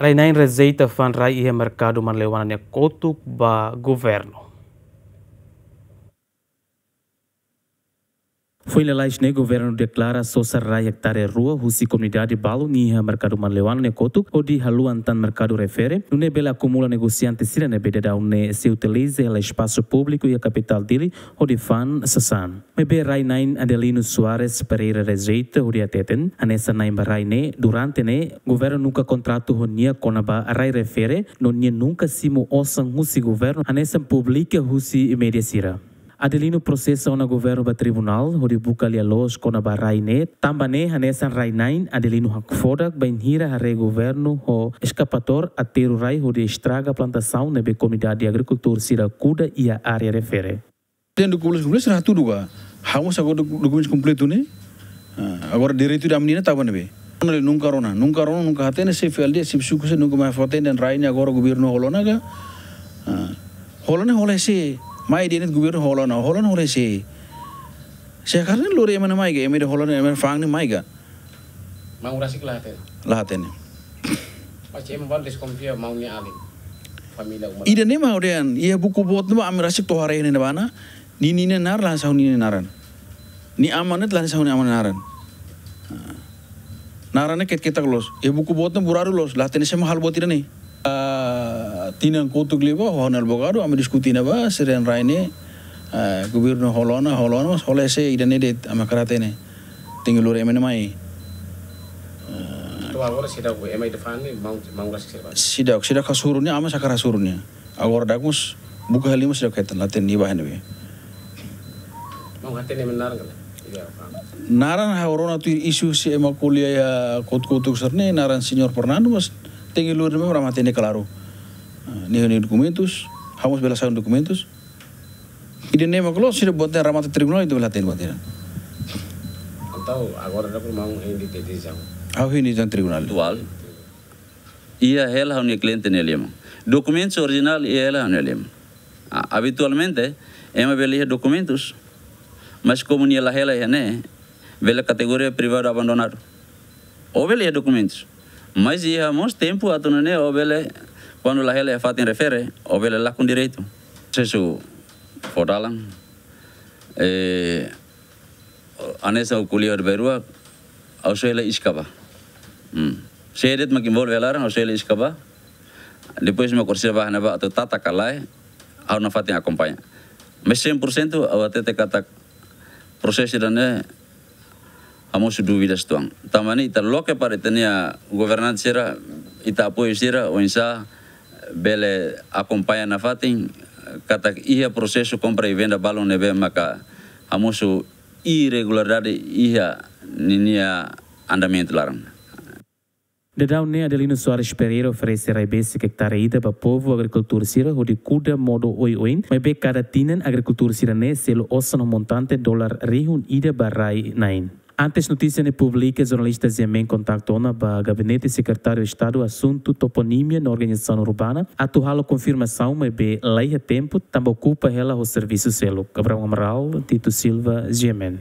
Rainai rezeita Fanrai e ia mercado man lewanan kotuk ba governo. Foi ne governo declara sosar rai hectare rua husi comunidade balu niha mercado manlevano ne kotuk odi haluan tan mercado refere nune bela acumula negociante sirene bededa une se utilize el espaço público e a capital dili odi fan sasan. Me be rai nain Adelino Suarez Pereira rejeita odi ateten anessa nain barai ne durante ne governo nunca contrato honia konaba rai refere non nunca simo osan husi governo anessa publica husi sira. Adelino processa na governo tribunal, horibuka lialos kona baraine, tambane hanesan rainain, Adelino hakfoda, benhira hare governo ho escapator a teru rai hori estraga plantação nebe comunidade de agricultor Siracuda e a área refere. Tem do completos, será tudo, Hamos agora documentos completos, né? Agora direito da menina estava nebe. Nunca rona, nunca rona, nunca hatene se fialde, se psuco se nunca mais fatene, rainha agora governo holonaga. Ah, holonaga, hola se mai net gubir holo na hore se se karne lore mana mai ga emir holona emir fang ni mai ga mau rasik lahate lahate ni pace valdes kompia mau ni alim ida ne mau dean ia buku bot ni amir rasik to hare ni bana ni ni nar lah sahun ni naran ni amanet lah sahun aman naran ket ketak los, ya buku बुकु बहुत buraru los, lah tenis emang hal buat nih. Tina kutu gliba ho nal ame ama na ba seren raine eh, gubirno holona holona hole se idane det ama karate ne tingi lure mena mai sidak sidak kasurunnya ame sakara surunya, agora dagus buka halimus sidak kaitan laten ni bahan be iya, Naran ha orona tu isu si ema kuliah ya kut kutuk serne naran senior pernah, mas tinggi lur memang ramatene kalaru ni reunir documentos, vamos belasaron documentos. E de nema kalau sudah buat dan ramata tribunal itu belatin buat dia. Atau agora não mau hindi tetizam. How hindi dan tribunal? Dual. Ia hela hanya cliente nelim. Documentos original ia hela ah, nelim. Habitualmente, ema belia documentos, mas como ni ela hela né, bela categoria privada abandonar. Ou belia documentos. Mas ia mos tempo atunane ou belia Quando la hele fatin refere, la lakun direito. Sesu fodalan. Eh, anesa ukulia berua, au sele iskaba. Hmm. Sedet makin vol velaran au sele iskaba. Depois me corsia bah ba atau tata kalai, au na fatin akompanya Mas 100% au atete katak Amo su amos tuang. Tamani ita loke pare tenia governança ita apoi sira o insa bele acompanha na fatin kata iya proses compra e venda balon nebe maka amusu irregularidade ia ninia andamento laram. De daune Adelino Soares Pereira oferece raibesse que tareida para povo agricultura sira o kuda modo oi oin, mas be cada tinen agricultura sira ne selo ossa montante dólar rihun ida barrai nain. Antes notícia de né, publica, jornalista Zemen contactou na gabinete secretário de Estado o assunto toponímia na organização urbana. Atual confirmação, mas bem lei é tempo, também ocupa ela o serviço selo. Gabriel Amaral, Tito Silva, Zemen.